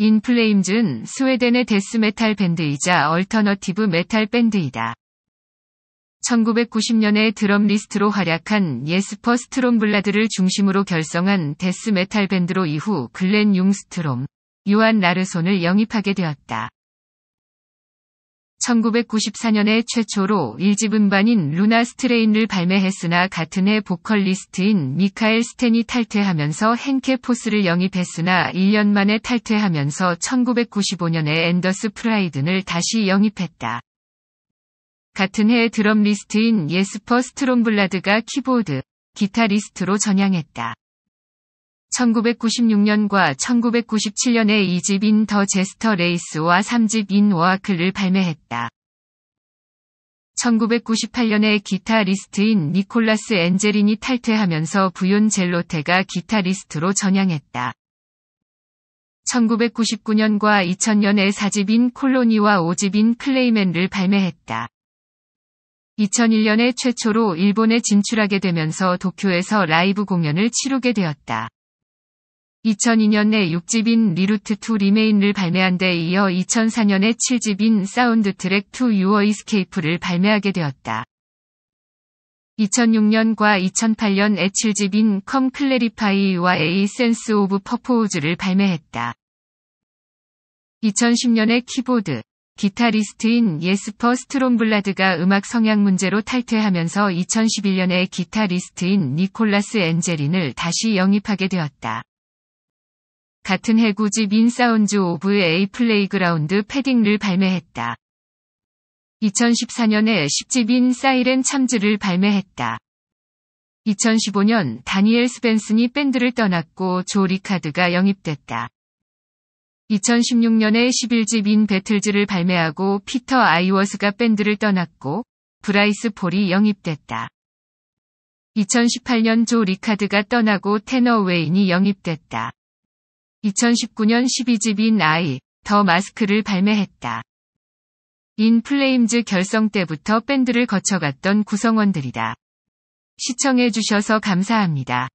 인플레임즈는 스웨덴의 데스메탈 밴드이자 얼터너티브 메탈 밴드이다. 1990년에 드럼 리스트로 활약한 예스퍼 스트롬블라드를 중심으로 결성한 데스메탈 밴드로 이후 글렌 융스트롬, 요한 나르손을 영입하게 되었다. 1994년에 최초로 1집 음반인 루나 스트레인을 발매했으나 같은 해 보컬리스트인 미카엘 스탠이 탈퇴하면서 행케 포스를 영입했으나 1년 만에 탈퇴하면서 1995년에 앤더스 프라이든을 다시 영입했다. 같은 해 드럼 리스트인 예스퍼 스트롬블라드가 키보드, 기타리스트로 전향했다. 1996년과 1997년에 2집인 더 제스터 레이스와 3집인 워아클을 발매했다. 1998년에 기타리스트인 니콜라스 엔젤린이 탈퇴하면서 부윤 젤로테가 기타리스트로 전향했다. 1999년과 2000년에 4집인 콜로니와 5집인 클레이맨을 발매했다. 2001년에 최초로 일본에 진출하게 되면서 도쿄에서 라이브 공연을 치르게 되었다. 2002년에 6집인 리루트 2 리메인을 발매한 데 이어 2004년에 7집인 사운드 트랙 2 유어 이스케이프를 발매하게 되었다. 2006년과 2008년에 7집인 컴클레리파이와 에이 센스 오브 퍼포즈를 발매했다. 2010년에 키보드, 기타리스트인 예스퍼 스트롬블라드가 음악 성향 문제로 탈퇴하면서 2011년에 기타리스트인 니콜라스 엔젤린을 다시 영입하게 되었다. 같은 해 구지 민사운즈 오브 에이 플레이그라운드 패딩을 발매했다. 2014년에 10집인 사이렌 참즈를 발매했다. 2015년 다니엘 스벤슨이 밴드를 떠났고 조 리카드가 영입됐다. 2016년에 11집인 배틀즈를 발매하고 피터 아이워스가 밴드를 떠났고 브라이스 폴이 영입됐다. 2018년 조 리카드가 떠나고 테너 웨인이 영입됐다. 2019년 12집인 아이, 더 마스크를 발매했다. 인플레임즈 결성 때부터 밴드를 거쳐갔던 구성원들이다. 시청해주셔서 감사합니다.